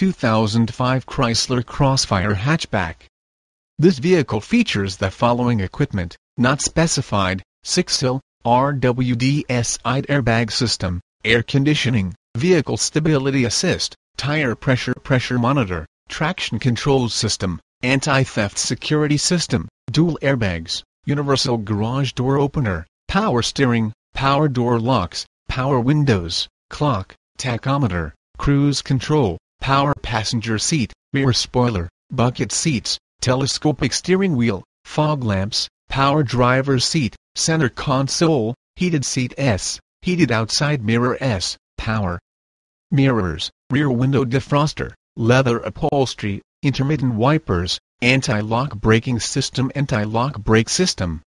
2005 Chrysler Crossfire hatchback. This vehicle features the following equipment, not specified, 6-sill, RWD side airbag system, air conditioning, vehicle stability assist, tire pressure pressure monitor, traction control system, anti-theft security system, dual airbags, universal garage door opener, power steering, power door locks, power windows, clock, tachometer, cruise control, power passenger seat, rear spoiler, bucket seats, telescopic steering wheel, fog lamps, power driver seat, center console, heated seat S, heated outside mirror S, power mirrors, rear window defroster, leather upholstery, intermittent wipers, anti-lock braking system anti-lock brake system